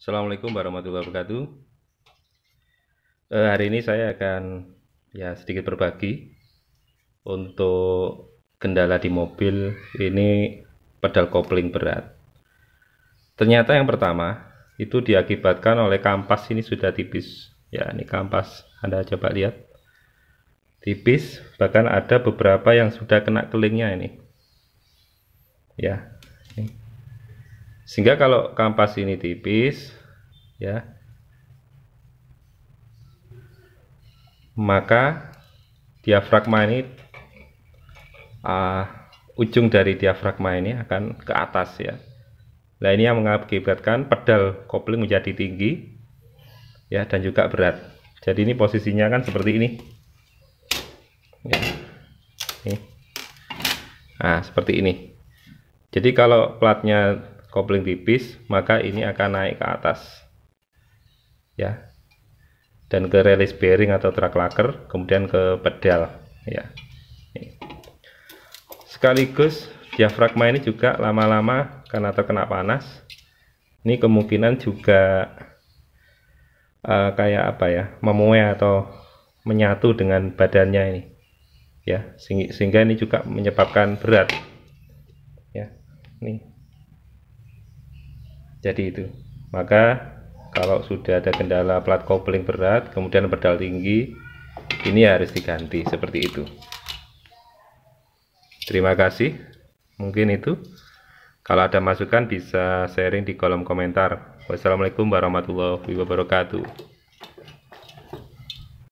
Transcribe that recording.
Assalamualaikum warahmatullahi wabarakatuh. Eh, hari ini saya akan ya sedikit berbagi untuk kendala di mobil ini pedal kopling berat. Ternyata yang pertama itu diakibatkan oleh kampas ini sudah tipis. Ya, ini kampas. Anda coba lihat. Tipis, bahkan ada beberapa yang sudah kena kelingnya ini. Ya. Sehingga kalau kampas ini tipis ya maka diafragma ini uh, ujung dari diafragma ini akan ke atas ya. Nah ini yang mengakibatkan pedal kopling menjadi tinggi ya dan juga berat. Jadi ini posisinya kan seperti ini. Ya. Ini. Nah seperti ini. Jadi kalau platnya kopling tipis maka ini akan naik ke atas ya dan ke release bearing atau track locker kemudian ke pedal ya sekaligus diafragma ini juga lama-lama karena terkena panas ini kemungkinan juga uh, kayak apa ya memuai atau menyatu dengan badannya ini ya sehingga ini juga menyebabkan berat ya nih jadi itu maka kalau sudah ada kendala plat kopling berat kemudian pedal tinggi ini harus diganti seperti itu terima kasih mungkin itu kalau ada masukan bisa sharing di kolom komentar wassalamualaikum warahmatullahi wabarakatuh